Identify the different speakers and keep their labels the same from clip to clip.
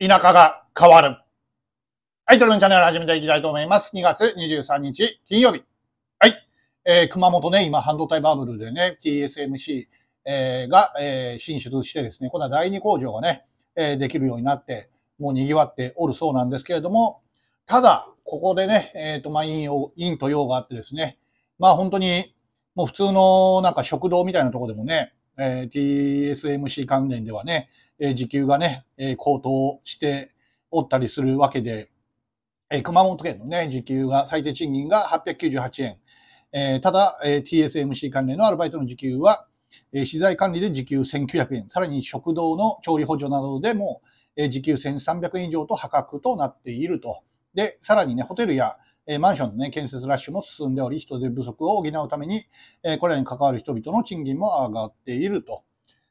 Speaker 1: 田舎が変わる。はい、トルメンチャンネル始めていきたいと思います。2月23日、金曜日。はい、えー、熊本ね、今、半導体バブルでね、TSMC、えー、が、えー、進出してですね、この第2工場がね、えー、できるようになって、もう賑わっておるそうなんですけれども、ただ、ここでね、えっ、ー、と、まあ、陰陽、陰と陽があってですね、まあ、本当に、もう普通のなんか食堂みたいなとこでもね、えー、TSMC 関連ではね、え時給がね、え高騰しておったりするわけで、え熊本県のね、時給が、最低賃金が898円。えただ、え TSMC 関連のアルバイトの時給は、え資材管理で時給1900円、さらに食堂の調理補助などでも、え時給1300円以上と破格となっていると。で、さらにね、ホテルや、えマンションの、ね、建設ラッシュも進んでおり、人手不足を補うために、えこれらに関わる人々の賃金も上がっていると。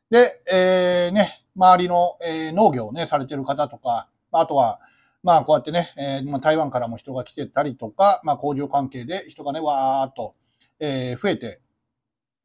Speaker 1: で、えー、ね、周りの、えー、農業をね、されてる方とか、あとは、まあ、こうやってね、えー、まあ、台湾からも人が来てたりとか、まあ、工場関係で人がね、わーっと、えー、増えて、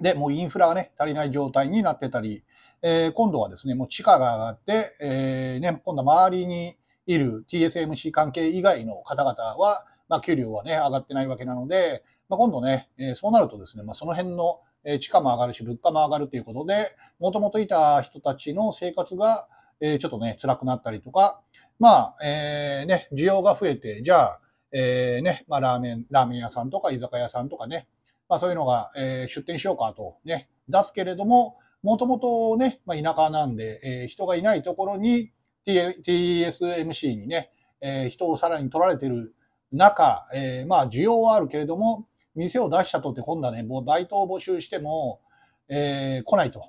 Speaker 1: で、もうインフラがね、足りない状態になってたり、えー、今度はですね、もう地価が上がって、えー、ね、今度は周りにいる TSMC 関係以外の方々は、まあ、給料はね、上がってないわけなので、まあ、今度ね、えー、そうなるとですね、まあ、その辺のえ地価も上がるし、物価も上がるということで、もともといた人たちの生活が、えちょっとね、辛くなったりとか、まあ、えー、ね、需要が増えて、じゃあ、えー、ね、まあ、ラーメン、ラーメン屋さんとか居酒屋さんとかね、まあ、そういうのが、え出店しようかと、ね、出すけれども、もともとね、まあ、田舎なんで、えー、人がいないところに TSMC にね、えー、人をさらに取られてる中、えー、まあ需要はあるけれども、店を出したとって今度はね、もうバイトを募集しても、えー、来ないと。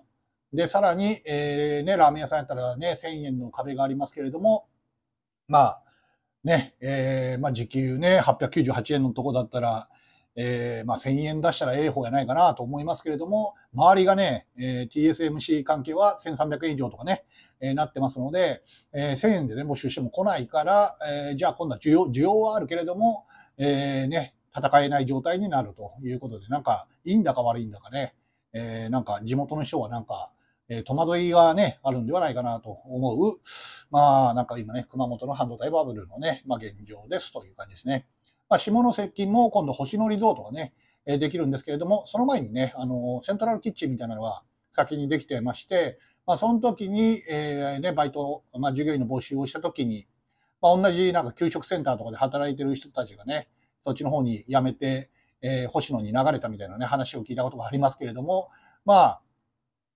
Speaker 1: で、さらに、えー、ね、ラーメン屋さんやったらね、1000円の壁がありますけれども、まあ、ね、えー、まあ時給ね、898円のとこだったら、えー、まあ1000円出したらええ方やないかなと思いますけれども、周りがね、えー、TSMC 関係は1300円以上とかね、えー、なってますので、えー、1000円でね、募集しても来ないから、えー、じゃあ今度は需要、需要はあるけれども、えー、ね、戦えない状態になるということで、なんか、いいんだか悪いんだかね、えー、なんか地元の人はなんか、えー、戸惑いがね、あるんではないかなと思う、まあ、なんか今ね、熊本の半導体バブルのね、まあ、現状ですという感じですね。まあ、下の接近も今度星野リゾートがね、えできるんですけれども、その前にね、あの、セントラルキッチンみたいなのが先にできてまして、まあ、その時に、えー、ね、バイト、まあ、従業員の募集をした時に、まあ、同じなんか給食センターとかで働いてる人たちがね、そっちの方に辞めて、えー、星野に流れたみたいなね、話を聞いたことがありますけれども、まあ、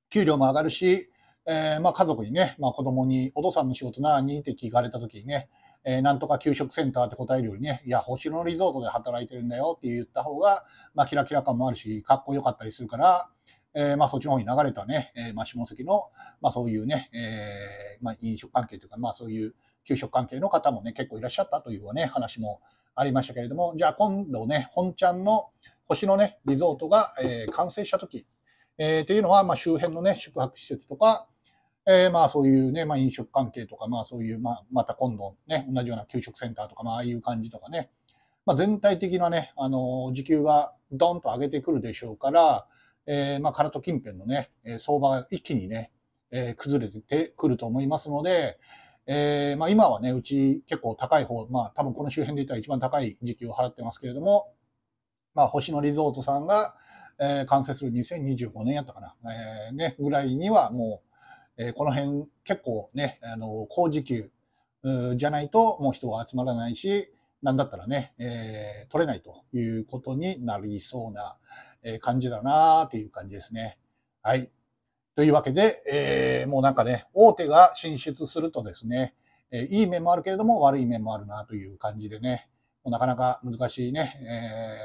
Speaker 1: 給料も上がるし、えー、まあ、家族にね、まあ、子供に、お父さんの仕事何って聞かれた時にね、えー、なんとか給食センターって答えるよりね、いや、星野リゾートで働いてるんだよって言った方が、まあ、キラキラ感もあるし、かっこよかったりするから、えー、まあ、そっちの方に流れたね、えー、まあ、下関の、まあ、そういうね、えー、まあ、飲食関係というか、まあ、そういう給食関係の方もね、結構いらっしゃったというね、話もありましたけれども、じゃあ今度ね、本ちゃんの星のね、リゾートが、えー、完成した時、えー、っていうのは、まあ、周辺のね、宿泊施設とか、えー、まあそういうね、まあ飲食関係とか、まあそういう、まあまた今度ね、同じような給食センターとか、まあああいう感じとかね、まあ全体的なね、あの、時給がドンと上げてくるでしょうから、えー、まあ唐近辺のね、相場が一気にね、えー、崩れてくると思いますので、えー、まあ、今はね、うち結構高い方、まあ多分この周辺で言ったら一番高い時給を払ってますけれども、まあ、星野リゾートさんが、えー、完成する2025年やったかな、えー、ね、ぐらいにはもう、えー、この辺結構ね、あの、高時給じゃないともう人は集まらないし、なんだったらね、え取れないということになりそうな感じだなっていう感じですね。はい。というわけで、えー、もうなんかね、大手が進出するとですね、えー、いい面もあるけれども悪い面もあるなという感じでね、もうなかなか難しいね、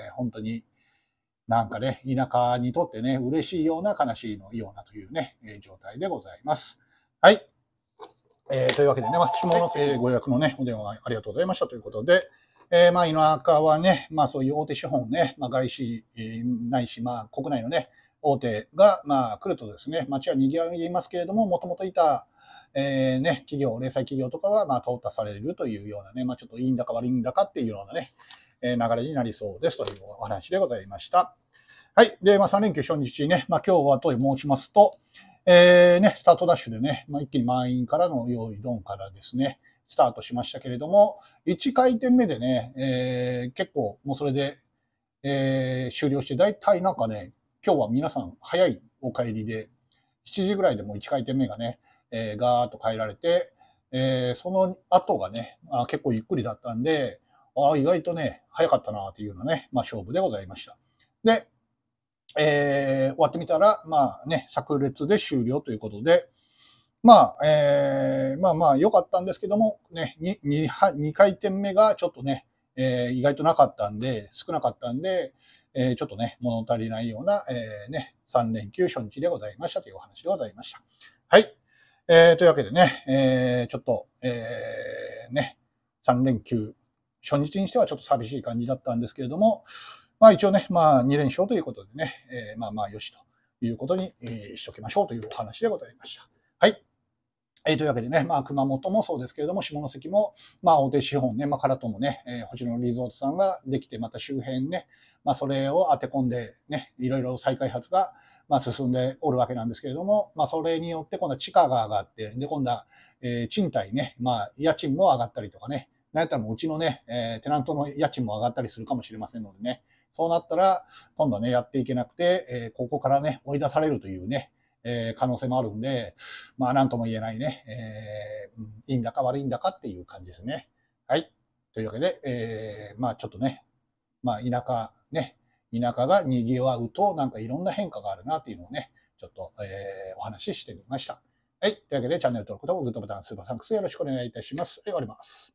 Speaker 1: えー、本当になんかね、田舎にとってね、嬉しいような悲しいのようなというね、えー、状態でございます。はい。えー、というわけでね、まあ、の、えー、ご予約のね、お電話ありがとうございましたということで、えー、まあ、田舎はね、まあそういう大手資本ね、まあ外資、えー、ないし、まあ国内のね、大手が、まあ、来るとですね、街は賑わいでいますけれども、もともといた、えー、ね、企業、零細企業とかが、まあ、淘汰されるというようなね、まあ、ちょっといいんだか悪いんだかっていうようなね、えー、流れになりそうですというお話でございました。はい。で、まあ、3連休初日ね、まあ、今日はと申しますと、えー、ね、スタートダッシュでね、まあ、一気に満員からの用意ドンからですね、スタートしましたけれども、1回転目でね、えー、結構もうそれで、えー、終了して、だいたいなんかね、今日は皆さん早いお帰りで、7時ぐらいでもう1回転目がね、えー、ガーッと変えられて、えー、その後がね、あ結構ゆっくりだったんで、あ意外とね、早かったなというようなね、まあ、勝負でございました。で、えー、終わってみたら、まあね、炸裂で終了ということで、まあ、えー、まあまあ良かったんですけども、ね2、2, 2回転目がちょっとね、えー、意外となかったんで、少なかったんで、えちょっとね、物足りないような、えね、3連休初日でございましたというお話でございました。はい。えー、というわけでね、えちょっと、えね、3連休初日にしてはちょっと寂しい感じだったんですけれども、まあ一応ね、まあ2連勝ということでね、えまあまあよしということに、えしときましょうというお話でございました。はい。えー、というわけでね、まあ、熊本もそうですけれども、下関も、まあ、大手資本ね、まあ、からともね、えー、星野リゾートさんができて、また周辺ね、まあ、それを当て込んで、ね、いろいろ再開発が、まあ、進んでおるわけなんですけれども、まあ、それによって、今度は地価が上がって、で、今度は、えー、賃貸ね、まあ、家賃も上がったりとかね、なんやったらもううちのね、えー、テナントの家賃も上がったりするかもしれませんのでね、そうなったら、今度はね、やっていけなくて、えー、ここからね、追い出されるというね、えー、可能性もあるんで、まあ、なんとも言えないね、えー、いいんだか悪いんだかっていう感じですね。はい。というわけで、えー、まあ、ちょっとね、まあ、田舎、ね、田舎が賑わうと、なんかいろんな変化があるなっていうのをね、ちょっと、えー、お話ししてみました。はい。というわけで、チャンネル登録とグッドボタン、スーパーサンクスよろしくお願いいたします。終わります。